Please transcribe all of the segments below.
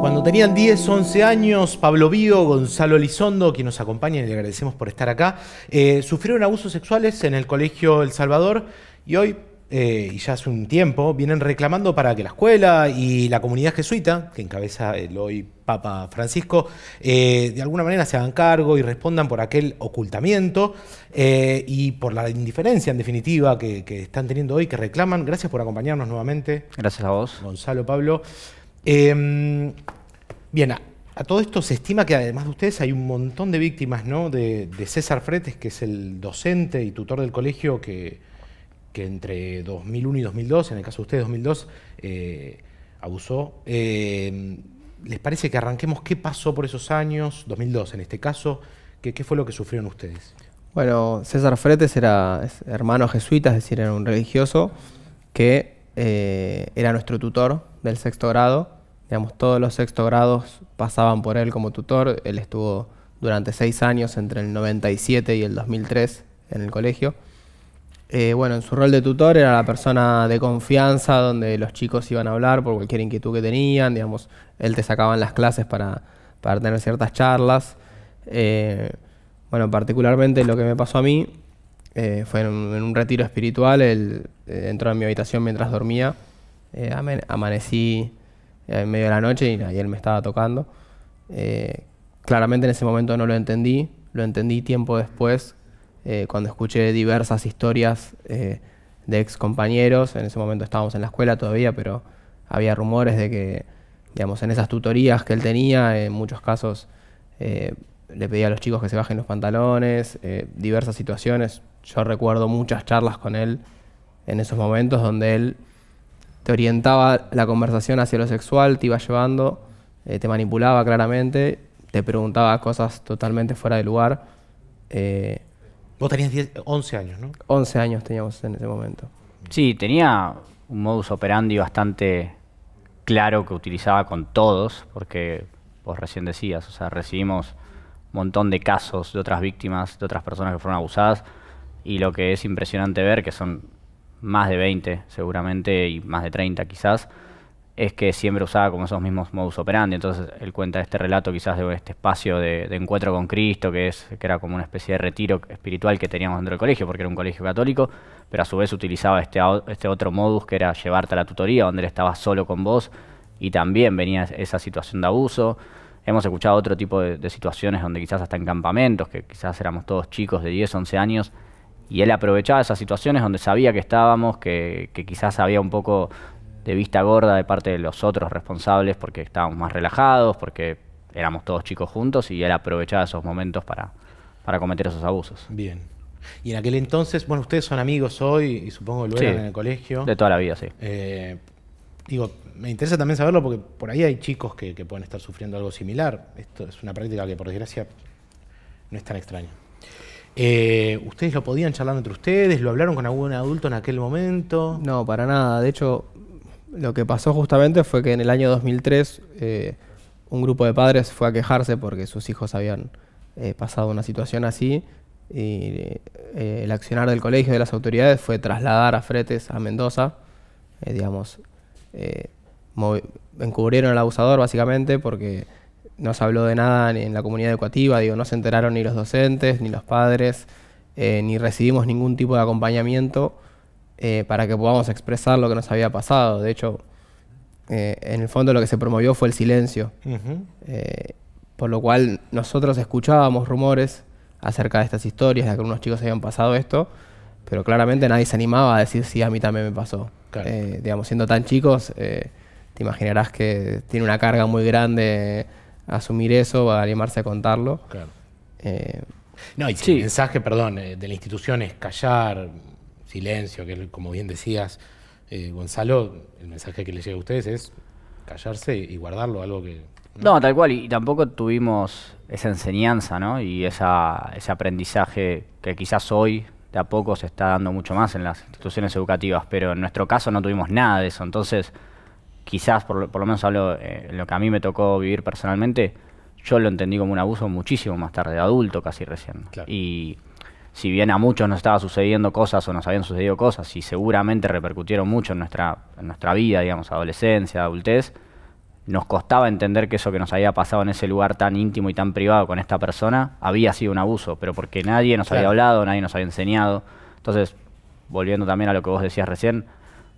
Cuando tenían 10, 11 años, Pablo Bío, Gonzalo Elizondo, quien nos acompaña y le agradecemos por estar acá, eh, sufrieron abusos sexuales en el Colegio El Salvador y hoy, eh, y ya hace un tiempo, vienen reclamando para que la escuela y la comunidad jesuita, que encabeza el hoy Papa Francisco, eh, de alguna manera se hagan cargo y respondan por aquel ocultamiento y por la indiferencia, en definitiva, que están teniendo hoy, que reclaman. Gracias por acompañarnos nuevamente. Gracias a vos. Gonzalo, Pablo. Em, bien, a, todo esto se estima que además de ustedes hay un montón de víctimas, ¿no? De, César Fretes, que es el docente y tutor del colegio que, entre 2001 y 2002, en el caso de ustedes 2002, eh, abusó. Em, ¿Les parece que arranquemos qué pasó por esos años, 2002 en este caso? ¿Qué, fue lo que sufrieron ustedes? Bueno, César Fretes era hermano jesuita, es decir, era un religioso que eh, era nuestro tutor del sexto grado todos los sexto grados pasaban por él como tutor. Él estuvo durante seis años, entre el 97 y el 2003, en el colegio. Eh, bueno, en su rol de tutor era la persona de confianza donde los chicos iban a hablar por cualquier inquietud que tenían. Digamos, él te sacaba en las clases para, tener ciertas charlas. Eh, bueno, particularmente lo que me pasó a mí eh, fue en un, retiro espiritual. Él entró en mi habitación mientras dormía. amanecí eh, en medio de la noche y, él me estaba tocando. Eh, claramente en ese momento no lo entendí, lo entendí tiempo después, eh, cuando escuché diversas historias de ex compañeros. En ese momento estábamos en la escuela todavía, pero había rumores de que, digamos, en esas tutorías que él tenía, en muchos casos le pedía a los chicos que se bajen los pantalones, diversas situaciones. Yo recuerdo muchas charlas con él en esos momentos donde él orientaba la conversación hacia lo sexual, te iba llevando, eh, te manipulaba claramente, te preguntaba cosas totalmente fuera de lugar. Eh, vos tenías 11 años, ¿no? 11 años teníamos en ese momento. Sí, tenía un modus operandi bastante claro que utilizaba con todos, porque vos recién decías, o sea, recibimos un montón de casos de otras víctimas, de otras personas que fueron abusadas, y lo que es impresionante ver que son más de 20 seguramente y más de 30 quizás, es que siempre usaba como esos mismos modus operandi. Entonces él cuenta este relato quizás de este espacio de, encuentro con Cristo, que, es, que era como una especie de retiro espiritual que teníamos dentro del colegio, porque era un colegio católico, pero a su vez utilizaba este, este otro modus que era llevarte a la tutoría, donde él estaba solo con vos y también venía esa situación de abuso. Hemos escuchado otro tipo de, de situaciones donde quizás hasta en campamentos, que quizás éramos todos chicos de 10, 11 años, y él aprovechaba esas situaciones donde sabía que estábamos, que, quizás había un poco de vista gorda de parte de los otros responsables porque estábamos más relajados, porque éramos todos chicos juntos y él aprovechaba esos momentos para, para cometer esos abusos. Bien. Y en aquel entonces, bueno, ustedes son amigos hoy y supongo lo eran en el colegio. De toda la vida, sí. Eh, digo, me interesa también saberlo porque por ahí hay chicos que, que, pueden estar sufriendo algo similar. Esto es una práctica que por desgracia no es tan extraña. Eh, ¿Ustedes lo podían charlar entre ustedes? ¿Lo hablaron con algún adulto en aquel momento? No, para nada. De hecho, lo que pasó justamente fue que en el año 2003 eh, un grupo de padres fue a quejarse porque sus hijos habían eh, pasado una situación así y el accionar del colegio y de las autoridades fue trasladar a Fretes a Mendoza, digamos, encubrieron al abusador básicamente porque no se habló de nada en la comunidad educativa, digo, no se enteraron ni los docentes, ni los padres, eh, ni recibimos ningún tipo de acompañamiento eh, para que podamos expresar lo que nos había pasado. De hecho, eh, en el fondo lo que se promovió fue el silencio, por lo cual nosotros escuchábamos rumores acerca de estas historias, de que unos chicos habían pasado esto, pero claramente nadie se animaba a decir, sí, a mí también me pasó. digamos, siendo tan chicos, te imaginarás que tiene una carga muy grande asumir eso, va a animarse a contarlo. Claro. Eh, no, y el mensaje, perdón, eh, de la institución es callar, silencio, que como bien decías, eh, Gonzalo, el mensaje que le llega a ustedes es callarse y guardarlo, algo que... No, tal cual, y, tampoco tuvimos esa enseñanza, ¿no? Y ese aprendizaje que quizás hoy de a poco se está dando mucho más en las instituciones educativas, pero en nuestro caso no tuvimos nada de eso, entonces quizás, por, lo menos hablo eh, lo que a mí me tocó vivir personalmente, yo lo entendí como un abuso muchísimo más tarde, de adulto casi recién. Y si bien a muchos nos estaba sucediendo cosas o nos habían sucedido cosas y seguramente repercutieron mucho en nuestra, en nuestra vida, digamos, adolescencia, adultez, nos costaba entender que eso que nos había pasado en ese lugar tan íntimo y tan privado con esta persona había sido un abuso, pero porque nadie nos había hablado, nadie nos había enseñado. Entonces, volviendo también a lo que vos decías recién,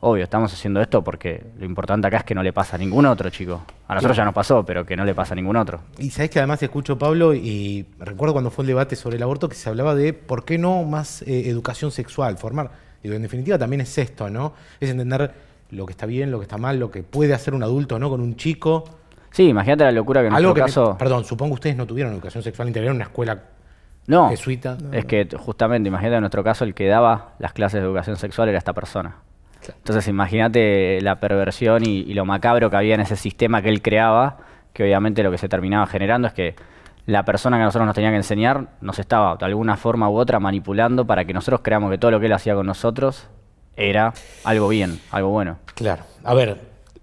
obvio, estamos haciendo esto porque lo importante acá es que no le pasa a ningún otro chico. A nosotros ya nos pasó, pero que no le pasa a ningún otro. Y sabes que además escucho, Pablo, y recuerdo cuando fue el debate sobre el aborto que se hablaba de por qué no más eh, educación sexual, formar. Digo, en definitiva también es esto, ¿no? Es entender lo que está bien, lo que está mal, lo que puede hacer un adulto, ¿no? Con un chico. Sí, imagínate la locura que en Algo nuestro que caso... Perdón, supongo ustedes no tuvieron educación sexual integral en una escuela jesuita. No, es que justamente, imagínate en nuestro caso, el que daba las clases de educación sexual era esta persona. Entonces imagínate la perversión y, lo macabro que había en ese sistema que él creaba, que obviamente lo que se terminaba generando es que la persona que nosotros nos tenía que enseñar nos estaba de alguna forma u otra manipulando para que nosotros creamos que todo lo que él hacía con nosotros era algo bien, algo bueno. Claro. A ver,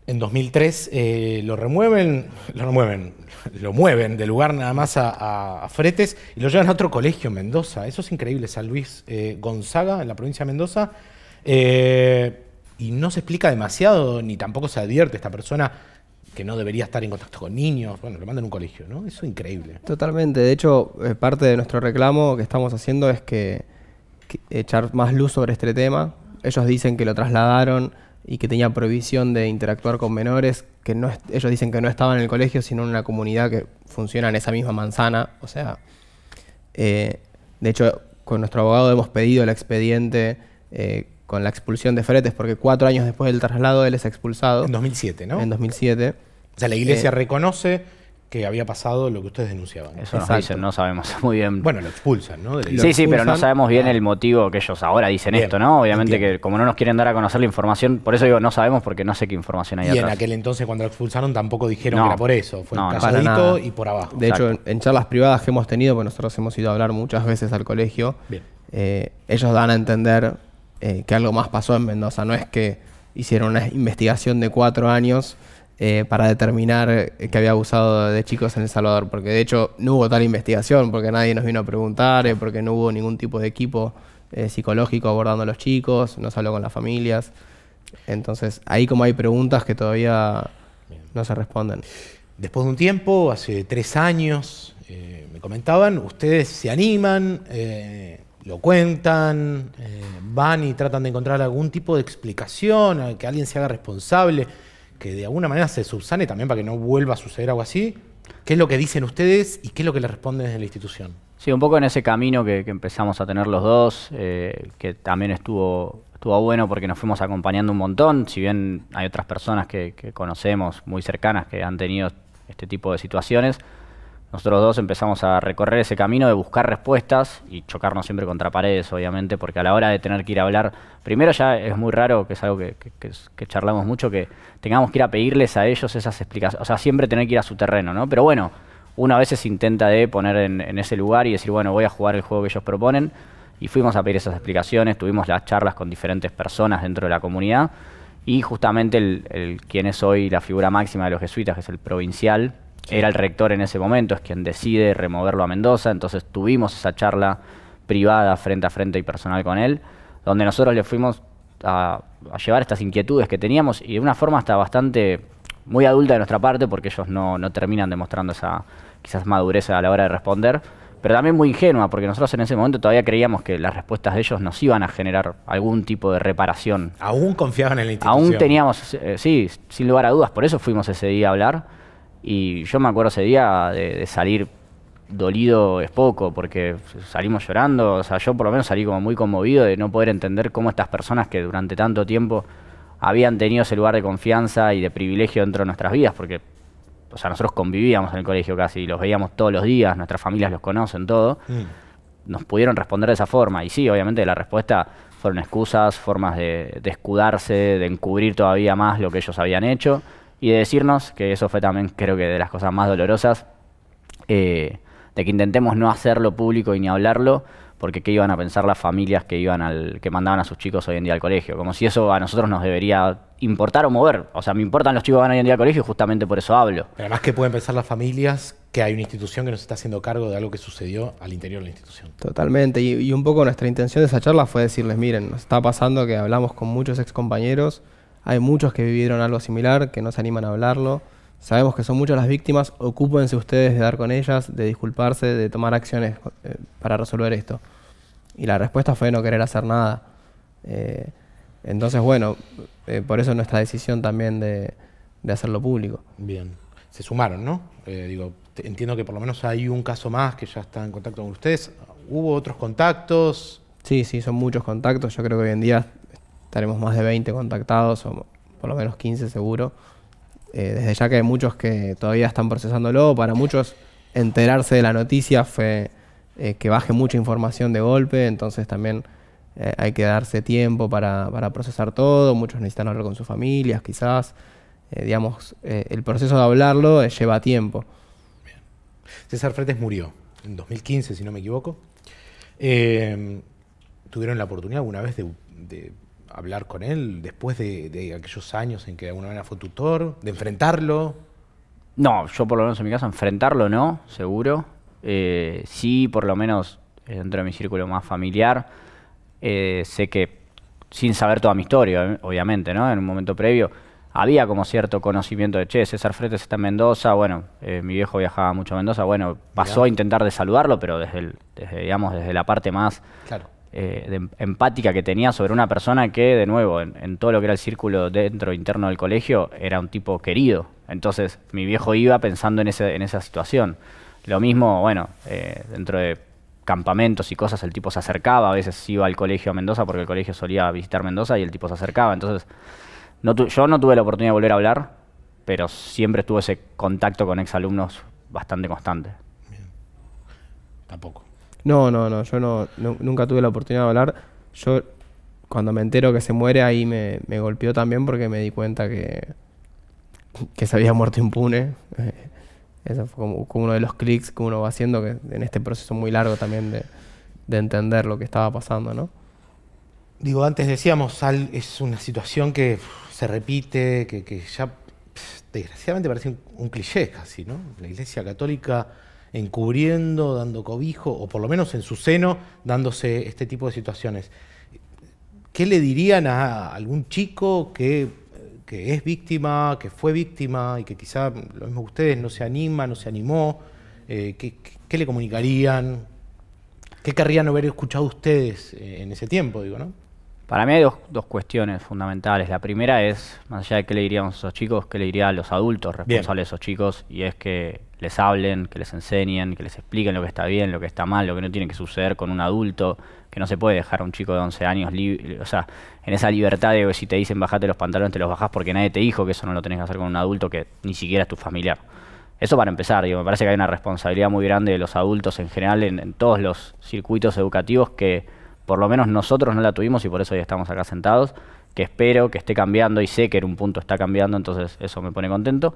en 2003 eh, lo remueven, lo remueven, lo mueven de lugar nada más a, Fretes y lo llevan a otro colegio en Mendoza. Eso es increíble, San Luis eh, Gonzaga, en la provincia de Mendoza. Eh, y no se explica demasiado, ni tampoco se advierte esta persona que no debería estar en contacto con niños, bueno, lo mandan a un colegio, ¿no? Eso es increíble. Totalmente, de hecho, eh, parte de nuestro reclamo que estamos haciendo es que, echar más luz sobre este tema. Ellos dicen que lo trasladaron y que tenía prohibición de interactuar con menores, que no ellos dicen que no estaba en el colegio, sino en una comunidad que funciona en esa misma manzana. O sea, eh, de hecho, con nuestro abogado hemos pedido el expediente eh, con la expulsión de Fretes, porque cuatro años después del traslado él es expulsado. En 2007, ¿no? En 2007. O sea, la iglesia eh, reconoce que había pasado lo que ustedes denunciaban. Eso nos dicen, no sabemos muy bien. Bueno, lo expulsan, ¿no? sí, sí, pero no sabemos bien el motivo que ellos ahora dicen esto, ¿no? Obviamente que como no nos quieren dar a conocer la información, por eso digo, no sabemos porque no sé qué información hay Bien, atrás. en aquel entonces cuando lo expulsaron tampoco dijeron que era por eso, fue no, casadito y por abajo. De hecho, en charlas privadas que hemos tenido, pues nosotros hemos ido a hablar muchas veces al colegio, eh, ellos dan a entender eh, que algo más pasó en Mendoza. No es que hicieron una investigación de cuatro años eh, para determinar eh, que había abusado de chicos en El Salvador, porque de hecho no hubo tal investigación, porque nadie nos vino a preguntar, porque no hubo ningún tipo de equipo psicológico abordando a los chicos, no se habló con las familias. Entonces, ahí como hay preguntas que todavía no se responden. Después de un tiempo, hace tres años, me comentaban, ustedes se animan lo cuentan, eh, van y tratan de encontrar algún tipo de explicación, eh, que alguien se haga responsable, que de alguna manera se subsane también para que no vuelva a suceder algo así. ¿Qué es lo que dicen ustedes y qué es lo que les responden desde la institución? Sí, un poco en ese camino que, empezamos a tener los dos, eh, que también estuvo, estuvo bueno porque nos fuimos acompañando un montón, si bien hay otras personas que conocemos muy cercanas que han tenido este tipo de situaciones nosotros dos empezamos a recorrer ese camino de buscar respuestas y chocarnos siempre contra paredes, obviamente, porque a la hora de tener que ir a hablar, primero ya es muy raro, que es algo que, charlamos mucho, que tengamos que ir a pedirles a ellos esas explicaciones, o sea, siempre tener que ir a su terreno, ¿no? Pero bueno, una vez veces intenta de poner en, ese lugar y decir, bueno, voy a jugar el juego que ellos proponen, y fuimos a pedir esas explicaciones, tuvimos las charlas con diferentes personas dentro de la comunidad, y justamente el, quien es hoy la figura máxima de los jesuitas, que es el provincial, era el rector en ese momento, es quien decide removerlo a Mendoza, entonces tuvimos esa charla privada, frente a frente y personal con él, donde nosotros le fuimos a, llevar estas inquietudes que teníamos y de una forma hasta bastante muy adulta de nuestra parte, porque ellos no, terminan demostrando esa quizás madurez a la hora de responder, pero también muy ingenua, porque nosotros en ese momento todavía creíamos que las respuestas de ellos nos iban a generar algún tipo de reparación. Aún confiaban en la institución. Aún teníamos, eh, sí, sin lugar a dudas, por eso fuimos ese día a hablar y yo me acuerdo ese día de, salir dolido es poco, porque salimos llorando, o sea, yo por lo menos salí como muy conmovido de no poder entender cómo estas personas que durante tanto tiempo habían tenido ese lugar de confianza y de privilegio dentro de nuestras vidas, porque, o sea, nosotros convivíamos en el colegio casi, los veíamos todos los días, nuestras familias los conocen, todo, mm. nos pudieron responder de esa forma, y sí, obviamente la respuesta fueron excusas, formas de, de escudarse, de encubrir todavía más lo que ellos habían hecho, y de decirnos, que eso fue también creo que de las cosas más dolorosas, eh, de que intentemos no hacerlo público y ni hablarlo, porque qué iban a pensar las familias que iban al, que mandaban a sus chicos hoy en día al colegio, como si eso a nosotros nos debería importar o mover. O sea, me importan los chicos que van hoy en día al colegio, y justamente por eso hablo. Pero además que pueden pensar las familias que hay una institución que nos está haciendo cargo de algo que sucedió al interior de la institución. Totalmente, y, un poco nuestra intención de esa charla fue decirles, miren, nos está pasando que hablamos con muchos excompañeros compañeros hay muchos que vivieron algo similar, que no se animan a hablarlo. Sabemos que son muchas las víctimas, ocúpense ustedes de dar con ellas, de disculparse, de tomar acciones eh, para resolver esto. Y la respuesta fue no querer hacer nada. Eh, entonces, bueno, eh, por eso nuestra decisión también de, de, hacerlo público. Bien, se sumaron, ¿no? digo, entiendo que por lo menos hay un caso más que ya está en contacto con ustedes. ¿Hubo otros contactos? Sí, sí, son muchos contactos. Yo creo que hoy en día Estaremos más de 20 contactados, o por lo menos 15 seguro. Eh, desde ya que hay muchos que todavía están procesándolo, para muchos enterarse de la noticia fue eh, que baje mucha información de golpe, entonces también eh, hay que darse tiempo para, procesar todo, muchos necesitan hablar con sus familias quizás, digamos, el proceso de hablarlo lleva tiempo. César Fretes murió en 2015, si no me equivoco. ¿Tuvieron la oportunidad alguna vez de hablar con él después de, aquellos años en que de alguna manera fue tutor, de enfrentarlo? No, yo por lo menos en mi caso enfrentarlo no, seguro. Eh, sí, por lo menos dentro de mi círculo más familiar, eh, sé que sin saber toda mi historia, obviamente, ¿no? En un momento previo había como cierto conocimiento de, che, César Fretes está en Mendoza, bueno, eh, mi viejo viajaba mucho a Mendoza, bueno, pasó a intentar de saludarlo, pero desde, digamos, desde la parte más claro. Eh, em-, empática que tenía sobre una persona que, de nuevo, en, todo lo que era el círculo dentro, interno del colegio, era un tipo querido. Entonces, mi viejo iba pensando en, ese, en esa situación. Lo mismo, bueno, eh, dentro de campamentos y cosas, el tipo se acercaba, a veces iba al colegio a Mendoza, porque el colegio solía visitar Mendoza y el tipo se acercaba. Entonces, no yo no tuve la oportunidad de volver a hablar, pero siempre tuve ese contacto con exalumnos bastante constante. Tampoco. No, no, no, yo no, nunca tuve la oportunidad de hablar. Yo cuando me entero que se muere ahí me, golpeó también porque me di cuenta que, que se había muerto impune. Eh, eso fue como, uno de los clics que uno va haciendo que en este proceso muy largo también de, entender lo que estaba pasando, ¿no? Digo, antes decíamos, es una situación que se repite, que, ya desgraciadamente parece un, un cliché casi, ¿no? La Iglesia Católica encubriendo, dando cobijo, o por lo menos en su seno, dándose este tipo de situaciones. ¿Qué le dirían a algún chico que, es víctima, que fue víctima y que quizá, lo mismo que ustedes, no se anima, no se animó? Eh, ¿qué, ¿qué, le comunicarían? ¿Qué querrían haber escuchado ustedes eh, en ese tiempo, digo, no? Para mí hay dos, cuestiones fundamentales. La primera es, más allá de qué le diríamos a esos chicos, qué le diría a los adultos responsables de esos chicos, y es que les hablen, que les enseñen, que les expliquen lo que está bien, lo que está mal, lo que no tiene que suceder con un adulto, que no se puede dejar a un chico de 11 años, o sea, en esa libertad de si te dicen bajate los pantalones, te los bajás porque nadie te dijo que eso no lo tenés que hacer con un adulto que ni siquiera es tu familiar. Eso para empezar, digo, me parece que hay una responsabilidad muy grande de los adultos en general en todos los circuitos educativos que por lo menos nosotros no la tuvimos y por eso hoy estamos acá sentados, que espero que esté cambiando y sé que en un punto está cambiando, entonces eso me pone contento.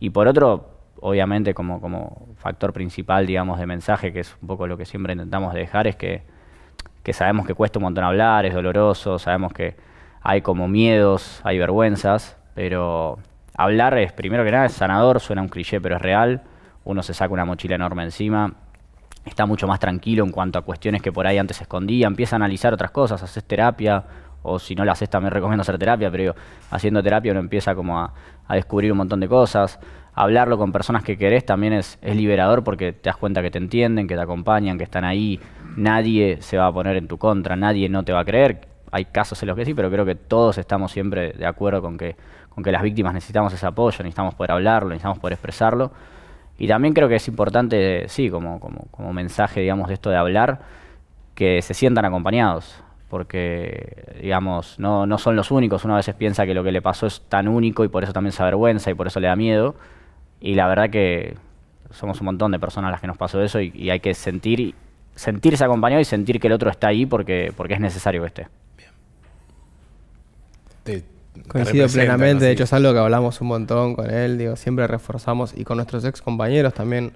Y por otro, obviamente como, como factor principal, digamos, de mensaje, que es un poco lo que siempre intentamos dejar, es que, que sabemos que cuesta un montón hablar, es doloroso, sabemos que hay como miedos, hay vergüenzas, pero hablar es, primero que nada, es sanador, suena un cliché, pero es real, uno se saca una mochila enorme encima, está mucho más tranquilo en cuanto a cuestiones que por ahí antes se escondía, empieza a analizar otras cosas, haces terapia, o si no la haces también recomiendo hacer terapia, pero haciendo terapia uno empieza como a, descubrir un montón de cosas, hablarlo con personas que querés también es, es liberador porque te das cuenta que te entienden, que te acompañan, que están ahí, nadie se va a poner en tu contra, nadie no te va a creer, hay casos en los que sí, pero creo que todos estamos siempre de acuerdo con que, con que las víctimas necesitamos ese apoyo, necesitamos poder hablarlo, necesitamos poder expresarlo. Y también creo que es importante, sí, como, como, mensaje, digamos, de esto de hablar, que se sientan acompañados, porque, digamos, no, son los únicos. Uno a veces piensa que lo que le pasó es tan único y por eso también se avergüenza y por eso le da miedo. Y la verdad que somos un montón de personas las que nos pasó eso y, hay que sentir, sentirse acompañado y sentir que el otro está ahí porque, porque es necesario que esté. Bien. Coincido plenamente, de hecho es algo que hablamos un montón con él, digo, siempre reforzamos y con nuestros ex compañeros también,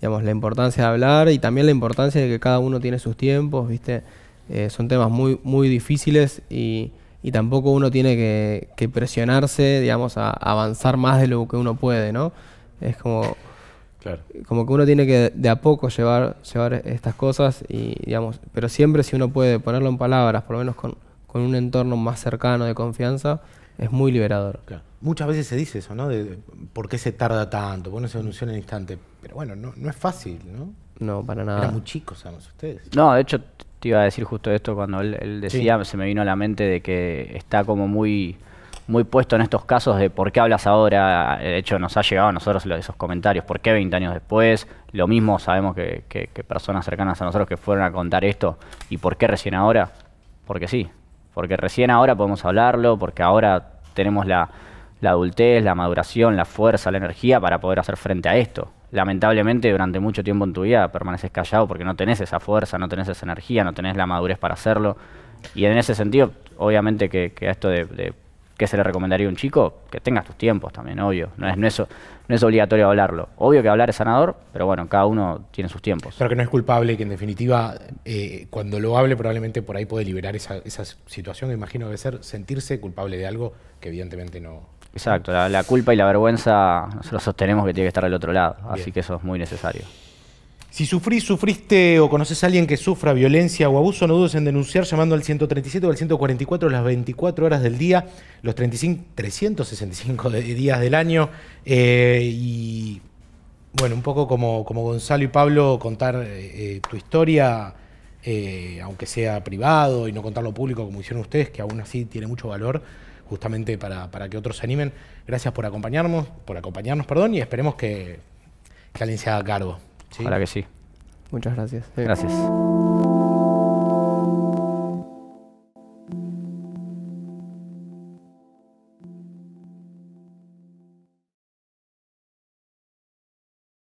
digamos, la importancia de hablar y también la importancia de que cada uno tiene sus tiempos, ¿viste? Eh, son temas muy, muy difíciles y, tampoco uno tiene que, presionarse, digamos, a avanzar más de lo que uno puede, ¿no? Es como... Como que uno tiene que de a poco llevar, llevar estas cosas y, digamos, pero siempre si uno puede ponerlo en palabras, por lo menos con, con un entorno más cercano de confianza, es muy liberador. Muchas veces se dice eso, ¿no? De, por qué se tarda tanto, por qué no se denuncia en el instante. Pero bueno, no, no es fácil, ¿no? No, para nada. Eran muy chicos, saben ustedes. No, de hecho, te iba a decir justo esto cuando él, decía, se me vino a la mente de que está como muy muy puesto en estos casos de por qué hablas ahora. De hecho, nos ha llegado a nosotros esos comentarios, por qué 20 años después. Lo mismo sabemos que, que, que personas cercanas a nosotros que fueron a contar esto y por qué recién ahora. Porque sí, porque recién ahora podemos hablarlo, porque ahora tenemos la, adultez, la maduración, la fuerza, la energía para poder hacer frente a esto. Lamentablemente durante mucho tiempo en tu vida permaneces callado porque no tenés esa fuerza, no tenés esa energía, no tenés la madurez para hacerlo. Y en ese sentido, obviamente que, que esto de ¿Qué se le recomendaría a un chico? Que tengas tus tiempos también, obvio. No es, no, no es obligatorio hablarlo. Obvio que hablar es sanador, pero bueno, cada uno tiene sus tiempos. Pero que no es culpable y que en definitiva, eh, cuando lo hable, probablemente por ahí puede liberar esa, esa situación. Que imagino debe ser sentirse culpable de algo que evidentemente no. Exacto, la, culpa y la vergüenza nosotros sostenemos que tiene que estar al otro lado. Así que eso es muy necesario. Si sufrís, sufriste o conoces a alguien que sufra violencia o abuso, no dudes en denunciar llamando al 137 o al 144 las 24 horas del día, los 365 días del año. Eh, y bueno, un poco como, Gonzalo y Pablo, contar eh, eh, tu historia, aunque sea privado y no contarlo público como hicieron ustedes, que aún así tiene mucho valor justamente para, que otros se animen. Gracias por acompañarnos, por acompañarnos, perdón, y esperemos que, que alguien se haga cargo. Para que sí. Muchas gracias. Gracias.